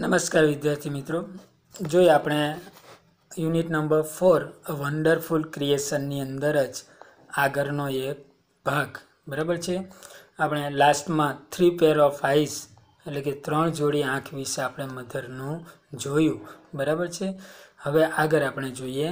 નમસ્કાર વિદ્યાર્થી મિત્રો જોઈએ આપણે યુનિટ નંબર ફોર વન્ડરફુલ ક્રિએશનની અંદર જ આગળનો એક ભાગ બરાબર છે આપણે લાસ્ટમાં થ્રી પેર ઓફ આઈસ એટલે કે ત્રણ જોડી આંખ વિશે આપણે મધરનું જોયું બરાબર છે હવે આગળ આપણે જોઈએ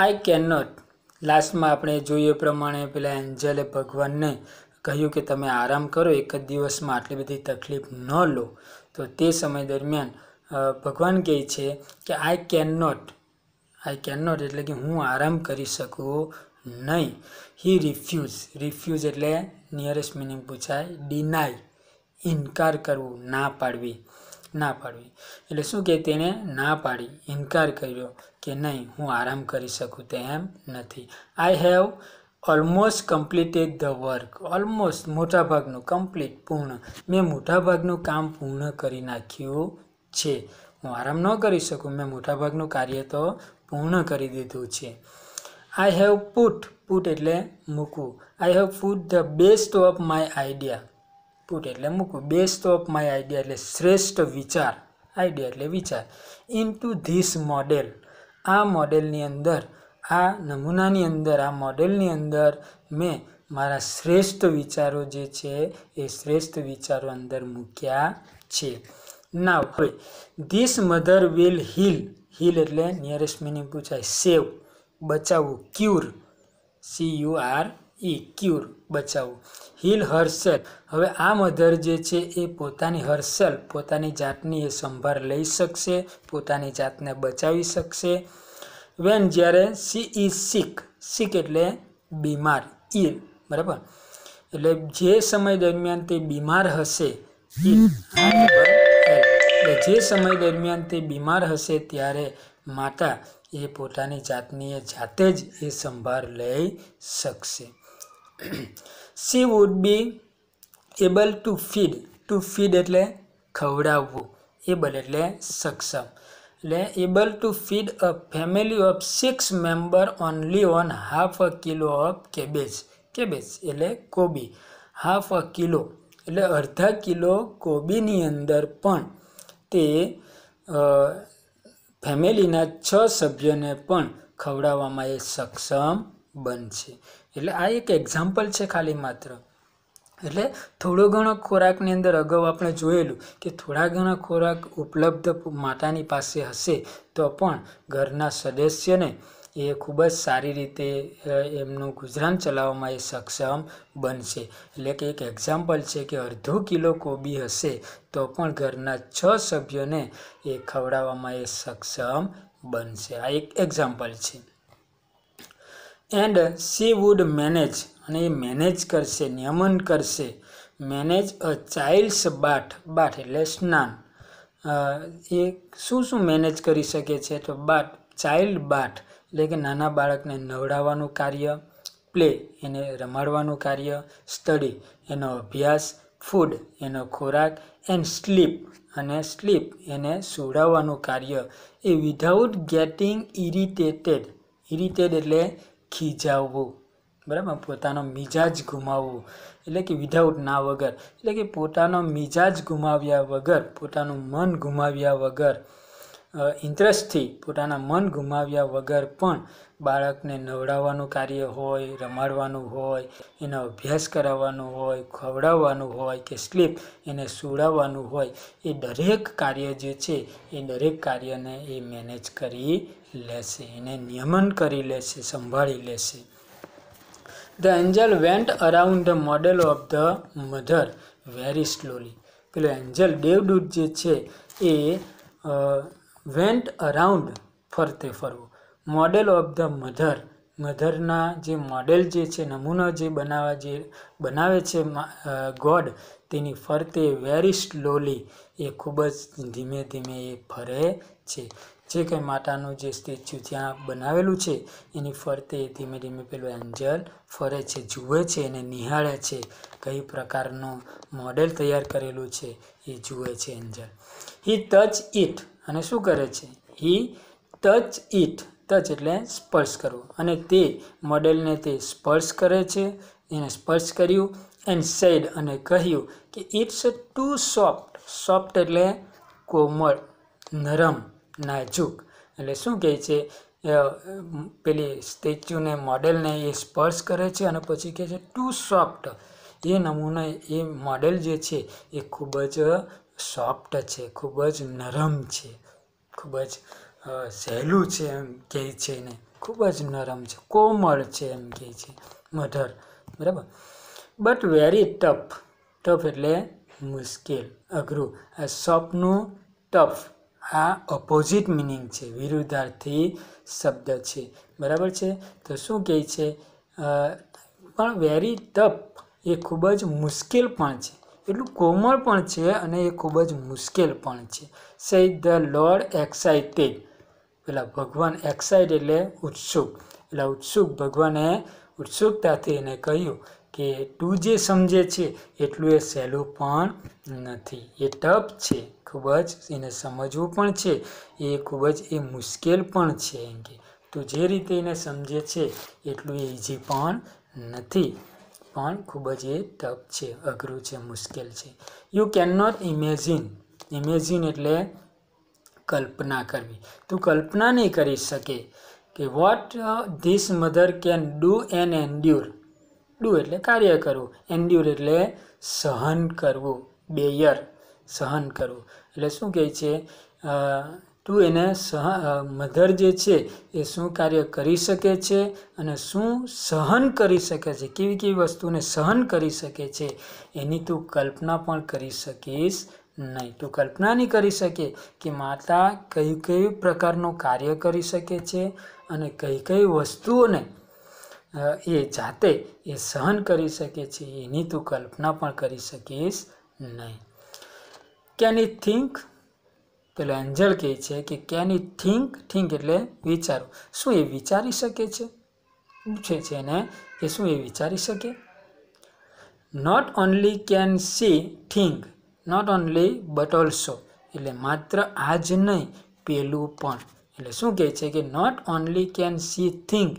આઈ કેન નોટ લાસ્ટમાં આપણે જોઈએ પ્રમાણે પેલા એન્જલે ભગવાનને કહ્યું કે તમે આરામ કરો એક જ દિવસમાં આટલી બધી તકલીફ ન લો તો તે સમય દરમિયાન ભગવાન કહે છે કે I can not I can not એટલે કે હું આરામ કરી શકું નહીં હી રિફ્યુઝ રિફ્યુઝ એટલે નિયરેસ્ટ મિનિંગ પૂછાય ડિનાય ઇનકાર કરવું ના પાડવી ના પાડવી એટલે શું કે તેણે ના પાડી ઇનકાર કર્યો કે નહીં હું આરામ કરી શકું તેમ નથી I have almost completed the work almost મોટાભાગનું કમ્પ્લીટ પૂર્ણ મેં મોટાભાગનું કામ પૂર્ણ કરી નાખ્યું છે હું આરામ ન કરી શકું મેં મોટાભાગનું કાર્ય તો પૂર્ણ કરી દીધું છે આઈ હેવ પુટ પુટ એટલે મૂકવું I have put the best of my idea put એટલે મૂકવું બેસ્ટ ઓફ માય આઈડિયા એટલે શ્રેષ્ઠ વિચાર આઈડિયા એટલે વિચાર ઇન ટુ ધીસ મોડેલ આ મોડેલની અંદર આ નમૂનાની અંદર આ મોડેલની અંદર મેં મારા શ્રેષ્ઠ વિચારો જે છે એ શ્રેષ્ઠ વિચારો અંદર મૂક્યા છે ના હવે this mother will heal heal એટલે નિયરેસ્ટ મિનિંગ પૂછાય સેવ બચાવવું cure C U R E cure બચાવવું હિલ હર્સેલ હવે આ મધર જે છે એ પોતાની હર્સેલ પોતાની જાતની એ સંભાળ લઈ શકશે પોતાની જાતને બચાવી શકશે વેન જ્યારે સી ઇઝ સિક સિક એટલે બીમાર ઇલ બરાબર એટલે જે સમય દરમિયાન તે બીમાર હશે એટલે જે સમય દરમિયાન તે બીમાર હશે ત્યારે માતા એ પોતાની જાતની એ જાતે જ એ સંભાળ લઈ શકશે she would be able to feed to feed એટલે ખવડાવવું એબલ એટલે સક્ષમ એટલે able to feed a family of six member only on half a kilo of cabbage cabbage એટલે કોબી હાફ અ કિલો એટલે અડધા કિલો કોબીની અંદર પણ તે ફેમિલીના છ સભ્યોને પણ ખવડાવવામાં એ સક્ષમ બનશે એટલે આ એક એક્ઝામ્પલ છે ખાલી માત્ર એટલે થોડો ઘણો ખોરાકની અંદર અગાઉ આપણે જોયેલું કે થોડા ઘણા ખોરાક ઉપલબ્ધ માતાની પાસે હશે તો પણ ઘરના સદસ્યને એ ખૂબ જ સારી રીતે એમનું ગુજરાન ચલાવવામાં એ સક્ષમ બનશે એટલે કે એક એક્ઝામ્પલ છે કે અડધો કિલો કોબી હશે તો પણ ઘરના છ સભ્યોને એ ખવડાવવામાં એ સક્ષમ બનશે આ એક એક્ઝામ્પલ છે એન્ડ સી વુડ મેનેજ અને એ મેનેજ કરશે નિયમન કરશે મેનેજ અ ચાઇલ્ડ્સ બાટ બાટ એટલે સ્નાન એ શું શું મેનેજ કરી શકે છે તો બાટ ચાઇલ્ડ બાટ એટલે કે નાના બાળકને નવડાવવાનું કાર્ય પ્લે એને રમાડવાનું કાર્ય સ્ટડી એનો અભ્યાસ ફૂડ એનો ખોરાક એન્ડ સ્લીપ અને સ્લીપ એને સુવડાવવાનું કાર્ય એ વિધાઉટ ગેટિંગ ઇરિટેટેડ ઇરિટેડ એટલે ખીજાવવું બરાબર પોતાનો મિજાજ ગુમાવવું એટલે કે વિધાઉટ ના વગર એટલે કે પોતાનો મિજાજ ગુમાવ્યા વગર પોતાનું મન ગુમાવ્યા વગર ઇન્ટરેસ્ટથી પોતાના મન ગુમાવ્યા વગર પણ બાળકને નવડાવવાનું કાર્ય હોય રમાડવાનું હોય એનો અભ્યાસ કરાવવાનો હોય ખવડાવવાનું હોય કે સ્લીપ એને સુડાવવાનું હોય એ દરેક કાર્ય જે છે એ દરેક કાર્યને એ મેનેજ કરી લેશે એને નિયમન કરી લેશે સંભાળી લેશે the angel went around the model of the mother very slowly પેલો એન્જલ દેવદૂત જે છે એ વેન્ટ અરાઉન્ડ ફરતે ફરવું મોડેલ ઓફ ધ મધર મધરના જે મોડેલ જે છે નમૂનો જે બનાવવા જે બનાવે છે ગોડ તેની ફરતે વેરી સ્લોલી એ ખૂબ જ ધીમે ધીમે એ ફરે છે જે કંઈ માતાનું જે સ્ટેચ્યુ જ્યાં બનાવેલું છે એની ફરતે ધીમે ધીમે પેલું એન્જલ ફરે છે જુએ છે અને નિહાળે છે કઈ પ્રકારનું મોડેલ તૈયાર કરેલું છે એ જુએ છે એન્જલ હી ટચ ઇટ અને શું કરે છે હી ટચ ઇટ ટચ એટલે સ્પર્શ કરવો અને તે મોડેલને તે સ્પર્શ કરે છે એને સ્પર્શ કર્યું એન્ડ સેડ અને કહ્યું કે ઇટ્સ ટુ સોફ્ટ સોફ્ટ એટલે કોમળ નરમ નાજુક એટલે શું કહે છે પેલી સ્ટેચ્યુને મોડેલને એ સ્પર્શ કરે છે અને પછી કહે છે ટુ સોફ્ટ એ નમૂના એ મોડેલ જે છે એ ખૂબ જ સોફ્ટ છે ખૂબ જ નરમ છે ખૂબ જ સહેલું છે એમ કહે છે એને ખૂબ જ નરમ છે કોમળ છે એમ કહે છે મધર બરાબર બટ વેરી ટફ ટફ એટલે મુશ્કેલ અઘરું આ સપનું ટફ આ ઓપોઝિટ મિનિંગ છે વિરુદ્ધાર્થી શબ્દ છે બરાબર છે તો શું કહે છે પણ વેરી ટફ એ ખૂબ જ મુશ્કેલ પણ છે એટલું કોમળ પણ છે અને એ ખૂબ જ મુશ્કેલ પણ છે સેજ ધ લોર્ડ એક્સાઇટેડ પેલા ભગવાન એક્સાઇટ એટલે ઉત્સુક એટલે ઉત્સુક ભગવાને ઉત્સુકતાથી એને કહ્યું કે તું જે સમજે છે એટલું એ સહેલું પણ નથી એ ટફ છે ખૂબ જ એને સમજવું પણ છે એ ખૂબ જ એ મુશ્કેલ પણ છે એમ કે તું જે રીતે એને સમજે છે એટલું એ ઇઝી પણ નથી પણ ખૂબ જ એ ટફ છે અઘરું છે મુશ્કેલ છે you can not imagine imagine એટલે કલ્પના કરવી તું કલ્પના નહીં કરી શકે કે what this mother can do and endure do એટલે કાર્ય કરવું એન્ડ્યુર એટલે સહન કરવું બેયર સહન કરવું એટલે શું કહે છે તું એને સહ મધર જે છે એ શું કાર્ય કરી શકે છે અને શું સહન કરી શકે છે કેવી કેવી વસ્તુને સહન કરી શકે છે એની તું કલ્પના પણ કરી શકીશ નહીં તો કલ્પના નહીં કરી શકે કે માતા કઈ કઈ પ્રકારનું કાર્ય કરી શકે છે અને કઈ કઈ વસ્તુઓને એ જાતે એ સહન કરી શકે છે એની તું કલ્પના પણ કરી શકીશ નહીં કેન ઇ થિંક પેલો એન્જલ કહે છે કે કેન ઇ થિંક થિંક એટલે વિચારો શું એ વિચારી શકે છે પૂછે છે એને કે શું એ વિચારી શકે not only can she think not only but also એટલે માત્ર આ જ નહીં પેલું પણ એટલે શું કહે છે કે not only can she think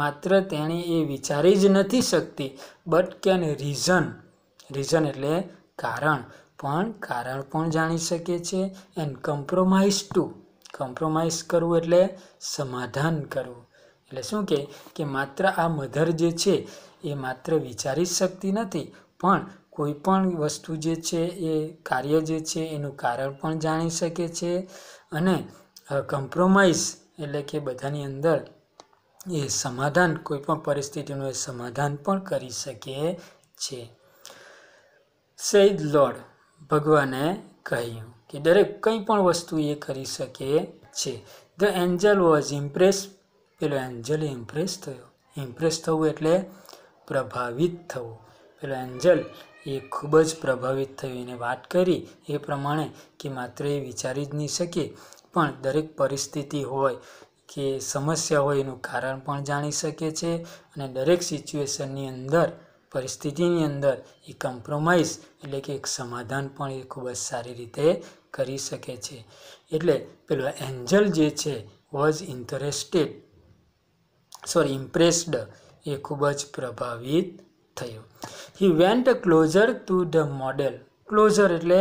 માત્ર તેણે એ વિચારી જ નથી શકતી બટ કેન રીઝન રીઝન એટલે કારણ પણ કારણ પણ જાણી શકે છે એન્ડ કમ્પ્રોમાઇઝ ટુ કોમ્પ્રોમાઇઝ કરવું એટલે સમાધાન કરવું એટલે શું કહે કે માત્ર આ મધર જે છે એ માત્ર વિચારી જ શકતી નથી પણ કોઈ પણ વસ્તુ જે છે એ કાર્ય જે છે એનું કારણ પણ જાણી શકે છે અને કમ્પ્રોમાઇઝ એટલે કે બધાની અંદર એ સમાધાન કોઈપણ પરિસ્થિતિનું એ સમાધાન પણ કરી શકે છે સૈદ લોર્ડ ભગવાને કહ્યું કે દરેક કંઈ પણ વસ્તુ એ કરી શકે છે ધ એન્જલ વોઝ ઇમ્પ્રેસ પેલો એન્જલ ઇમ્પ્રેસ થયો ઇમ્પ્રેસ થવું એટલે પ્રભાવિત થવું પેલો એન્જલ એ ખૂબ જ પ્રભાવિત થયું એને વાત કરી એ પ્રમાણે કે માત્ર એ વિચારી જ નહીં શકે પણ દરેક પરિસ્થિતિ હોય કે સમસ્યા હોય એનું કારણ પણ જાણી શકે છે અને દરેક સિચ્યુએશનની અંદર પરિસ્થિતિની અંદર એ કોમ્પ્રોમાઇઝ એટલે કે એક સમાધાન પણ એ ખૂબ જ સારી રીતે કરી શકે છે એટલે પેલો એન્જલ જે છે વોઝ ઇન્ટરેસ્ટેડ સોરી ઇમ્પ્રેસ્ડ એ ખૂબ જ પ્રભાવિત થયો he went closer to the model closer એટલે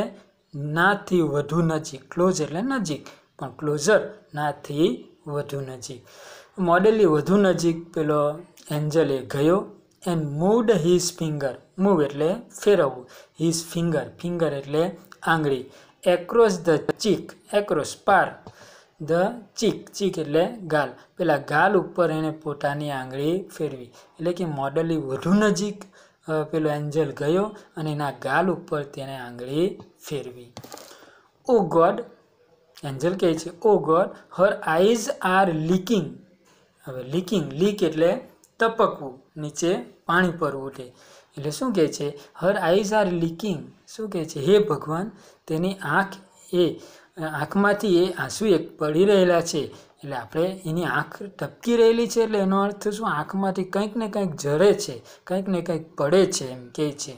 નાથી વધુ નજીક ક્લોઝ એટલે નજીક પણ ક્લોઝર નાથી વધુ નજીક મોડેલની વધુ નજીક પેલો એન્જલે ગયો and moved his finger move એટલે ફેરવવું હિઝ ફિંગર ફિંગર એટલે આંગળી એક્રોસ ધ ચીક એક્રોસ પાર ધ ચીક ચીક એટલે ગાલ પેલા ગાલ ઉપર એણે પોતાની આંગળી ફેરવી એટલે કે મોડલી વધુ નજીક પેલો એન્જલ ગયો અને એના ગાલ ઉપર તેણે આંગળી ફેરવી ઓ ગોડ એન્જલ કહે છે oh God her eyes are leaking હવે લીકિંગ લીક એટલે તપકવું નીચે પાણી પર ઉઠે એટલે શું કહે છે હર આઈઝ આર લીકિંગ શું કહે છે હે ભગવાન તેની આંખ એ આંખમાંથી એ આંસુ એક પડી રહેલા છે એટલે આપણે એની આંખ ટપકી રહેલી છે એટલે એનો અર્થ શું આંખમાંથી કંઈક ને કંઈક જરે છે કંઈક ને કંઈક પડે છે એમ કહે છે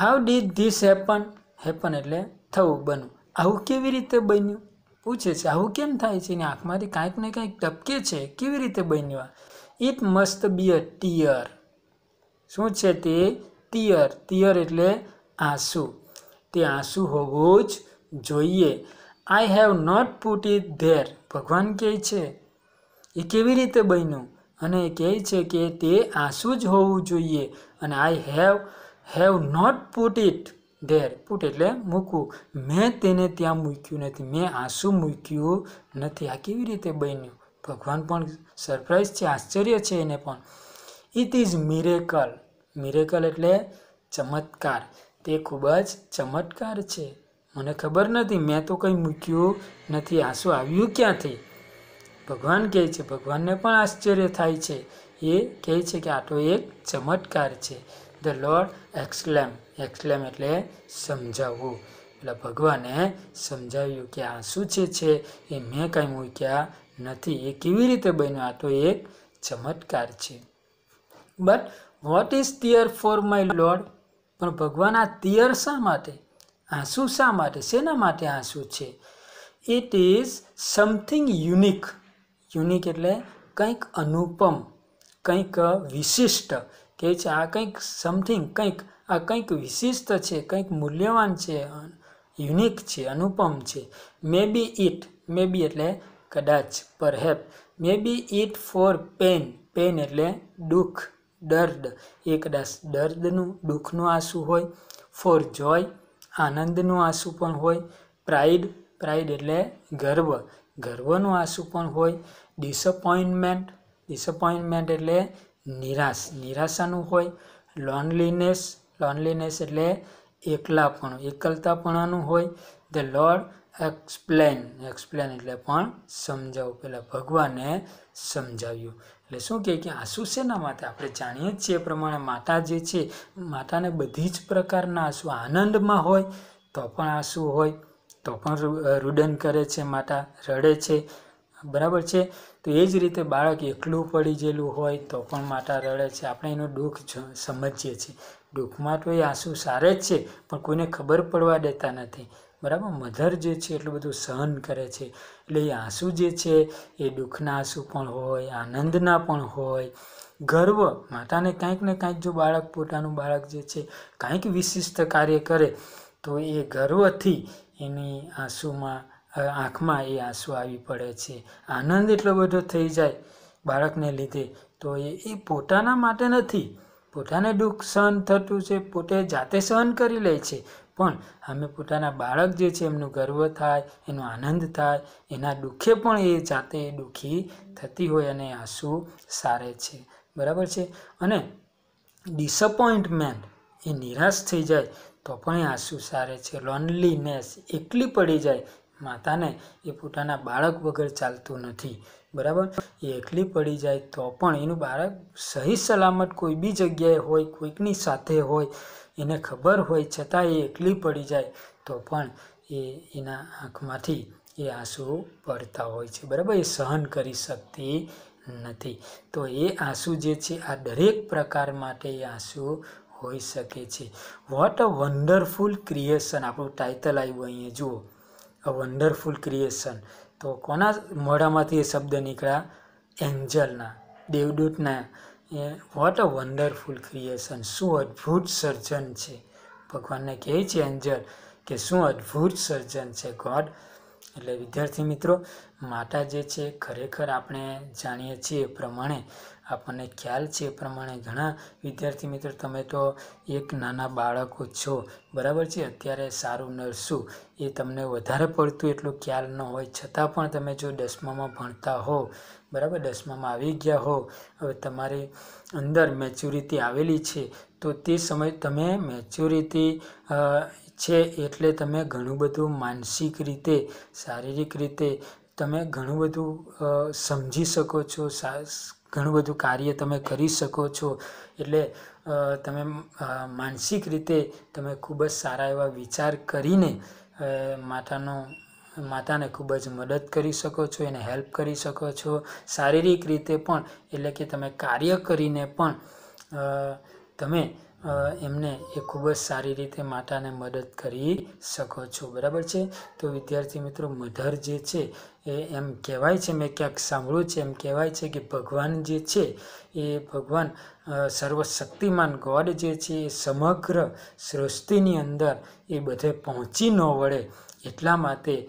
how did this happen happen એટલે થવું બન્યું આવું કેવી રીતે બન્યું પૂછે છે આવું કેમ થાય છે એની આંખમાંથી કાંઈક ને કાંઈક ટપકે છે કેવી રીતે બન્યું it must be a tear શું છે તે ટીયર ટીયર એટલે આંસુ તે આંસુ હોવું જ જોઈએ I have not put it there ભગવાન કહે છે એ કેવી રીતે બન્યું અને એ કહે છે કે તે આંસુ જ હોવું જોઈએ અને I have have not put it there put એટલે મૂકવું મેં તેને ત્યાં મૂક્યું નથી મેં આંસુ મૂક્યું નથી આ કેવી રીતે બન્યું ભગવાન પણ સરપ્રાઈઝ છે આશ્ચર્ય છે એને પણ ઇટ ઇઝ મિરેકલ મિરેકલ એટલે ચમત્કાર તે ખૂબ જ ચમત્કાર છે મને ખબર નથી મેં તો કંઈ મૂક્યું નથી આંસુ આવ્યું ક્યાંથી ભગવાન કહે છે ભગવાનને પણ આશ્ચર્ય થાય છે એ કહે છે કે આ તો એક ચમત્કાર છે ધ લોર્ડ એક્સલેમ એક્સલેમ એટલે સમજાવવું એટલે ભગવાને સમજાવ્યું કે આંસુ છે છે એ મેં કાંઈ મૂક્યા નથી એ કેવી રીતે બન્યો આ તો એક ચમત્કાર છે but what is tear for my lord પણ ભગવાન આ તિયર શા માટે આંસુ શા માટે શેના માટે આંસુ છે it is something unique unique એટલે કંઈક અનુપમ કંઈક વિશિષ્ટ કે છે આ કંઈક સમથિંગ કંઈક આ કંઈક વિશિષ્ટ છે કંઈક મૂલ્યવાન છે યુનિક છે અનુપમ છે મે બી ઇટ મે બી એટલે કદાચ perhaps maybe it for pain pain એટલે દુઃખ દર્દ એ કદાચ દર્દનું દુઃખનું આંસુ હોય ફોર જોય આનંદનું આંસુ પણ હોય પ્રાઇડ પ્રાઇડ એટલે ગર્વ ગર્વનું આંસુ પણ હોય ડિસપોઇન્ટમેન્ટ ડિસપોઇન્ટમેન્ટ એટલે નિરાશ નિરાશાનું હોય લોનલીનેસ લોનલીનેસ એટલે એકલાપણું એકલતાપણાનું હોય ધ લોર્ડ એક્સપ્લેન એક્સપ્લેન એટલે પણ સમજાવું પહેલાં ભગવાને સમજાવ્યું એટલે શું કહે કે આંસુ શેના માટે આપણે જાણીએ જ છીએ પ્રમાણે માતા જે છે માતાને બધી જ પ્રકારના આંસુ આનંદમાં હોય તો પણ આંસુ હોય તો પણ રુદન કરે છે માતા રડે છે બરાબર છે તો એ જ રીતે બાળક એકલું પડી ગયેલું હોય તો પણ માતા રડે છે આપણે એનું દુઃખ સમજીએ છીએ દુઃખમાં તો એ આંસુ સારે જ છે પણ કોઈને ખબર પડવા દેતા નથી બરાબર મધર જે છે એટલું બધું સહન કરે છે એટલે એ આંસુ જે છે એ દુઃખના આંસુ પણ હોય આનંદના પણ હોય ગર્વ માતાને કાંઈક ને કાંઈક જો બાળક પોતાનું બાળક જે છે કાંઈક વિશિષ્ટ કાર્ય કરે તો એ ગર્વથી એની આંસુમાં આંખમાં એ આંસુ આવી પડે છે આનંદ એટલો બધો થઈ જાય બાળકને લીધે તો એ એ પોતાના માટે નથી પોતાને દુઃખ સહન થતું છે પોતે જાતે સહન કરી લે છે પણ અમે પોતાના બાળક જે છે એમનું ગર્વ થાય એનો આનંદ થાય એના દુઃખે પણ એ જાતે દુઃખી થતી હોય અને આંસુ સારે છે બરાબર છે અને ડિસઅપોઇન્ટમેન્ટ એ નિરાશ થઈ જાય તો પણ એ આંસુ સારે છે લોનલીનેસ એકલી પડી જાય માતાને એ પોતાના બાળક વગર ચાલતું નથી બરાબર એ એકલી પડી જાય તો પણ એનું બાળક સહી સલામત કોઈ બી જગ્યાએ હોય કોઈકની સાથે હોય એને ખબર હોય છતાં એ એકલી પડી જાય તો પણ એ એના આંખમાંથી એ આંસુ પડતા હોય છે બરાબર એ સહન કરી શકતી નથી તો એ આંસુ જે છે આ દરેક પ્રકાર માટે એ આંસુ હોઈ શકે છે વોટ અ વન્ડરફુલ ક્રિએશન આપણું ટાઇટલ આવ્યું અહીંયા જુઓ અ વન્ડરફુલ ક્રિએશન તો કોના મોઢામાંથી એ શબ્દ નીકળ્યા એન્જલના દેવદૂતના એ વોટ અ વન્ડરફુલ ક્રિએશન શું અદ્ભુત સર્જન છે ભગવાનને કહે છે એન્જર કે શું અદ્ભુત સર્જન છે ગોડ એટલે વિદ્યાર્થી મિત્રો માતા જે છે ખરેખર આપણે જાણીએ છીએ એ પ્રમાણે આપણને ખ્યાલ છે એ પ્રમાણે ઘણા વિદ્યાર્થી મિત્રો તમે તો એક નાના બાળકો છો બરાબર છે અત્યારે સારું નરસું એ તમને વધારે પડતું એટલું ખ્યાલ ન હોય છતાં પણ તમે જો દસમામાં ભણતા હો બરાબર દસમામાં આવી ગયા હો હવે તમારી અંદર મેચ્યુરિટી આવેલી છે તો તે સમય તમે મેચ્યોરિટી છે એટલે તમે ઘણું બધું માનસિક રીતે શારીરિક રીતે તમે ઘણું બધું સમજી શકો છો ઘણું બધું કાર્ય તમે કરી શકો છો એટલે તમે માનસિક રીતે તમે ખૂબ જ સારા એવા વિચાર કરીને માતાનો માતાને ખૂબ જ મદદ કરી શકો છો એને હેલ્પ કરી શકો છો શારીરિક રીતે પણ એટલે કે તમે કાર્ય કરીને પણ તમે એમને એ ખૂબ જ સારી રીતે માતાને મદદ કરી શકો છો બરાબર છે તો વિદ્યાર્થી મિત્રો મધર જે છે એ એમ કહેવાય છે મેં ક્યાંક સાંભળ્યું છે એમ કહેવાય છે કે ભગવાન જે છે એ ભગવાન સર્વશક્તિમાન ગોડ જે છે એ સમગ્ર સૃષ્ટિની અંદર એ બધે પહોંચી ન વળે એટલા માટે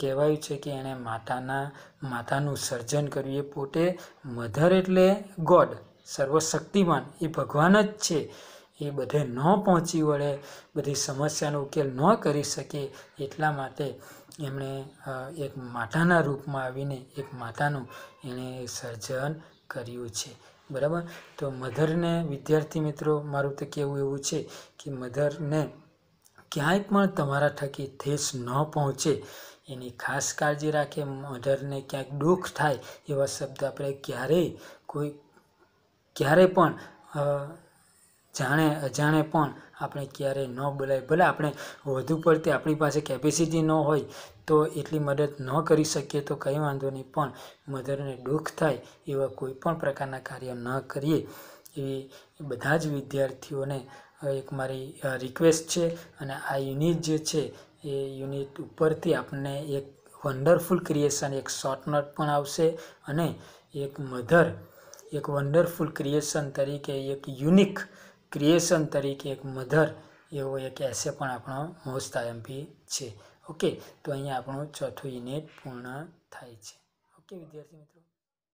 કહેવાયું છે કે એણે માતાના માતાનું સર્જન કર્યું એ પોતે મધર એટલે ગોડ સર્વશક્તિમાન એ ભગવાન જ છે એ બધે ન પહોંચી વળે બધી સમસ્યાનો ઉકેલ ન કરી શકે એટલા માટે એમણે એક માતાના રૂપમાં આવીને એક માતાનું એણે સર્જન કર્યું છે બરાબર તો મધરને વિદ્યાર્થી મિત્રો મારું તો કહેવું એવું છે કે મધરને ક્યાંય પણ તમારા થકી ઠેસ ન પહોંચે એની ખાસ કાળજી રાખે મધરને ક્યાંક દુઃખ થાય એવા શબ્દ આપણે ક્યારેય કોઈ ક્યારે પણ જાણે અજાણે પણ આપણે ક્યારેય ન બોલાય ભલે આપણે વધુ પડતી આપણી પાસે કેપેસિટી ન હોય તો એટલી મદદ ન કરી શકીએ તો કંઈ વાંધો નહીં પણ મધરને દુઃખ થાય એવા કોઈ પણ પ્રકારના કાર્ય ન કરીએ એવી બધા જ વિદ્યાર્થીઓને એક મારી રિક્વેસ્ટ છે અને આ યુનિટ જે છે એ યુનિટ ઉપરથી આપણને એક વન્ડરફુલ ક્રિએશન એક શોર્ટનટ પણ આવશે અને એક મધર એક વન્ડરફુલ ક્રિએશન તરીકે એક યુનિક ક્રિએશન તરીકે એક મધર એવો એક એસે પણ આપણો મોસ્ટ આઈએમપી છે ઓકે તો અહીંયા આપણું ચોથું યુનિટ પૂર્ણ થાય છે ઓકે વિદ્યાર્થી મિત્રો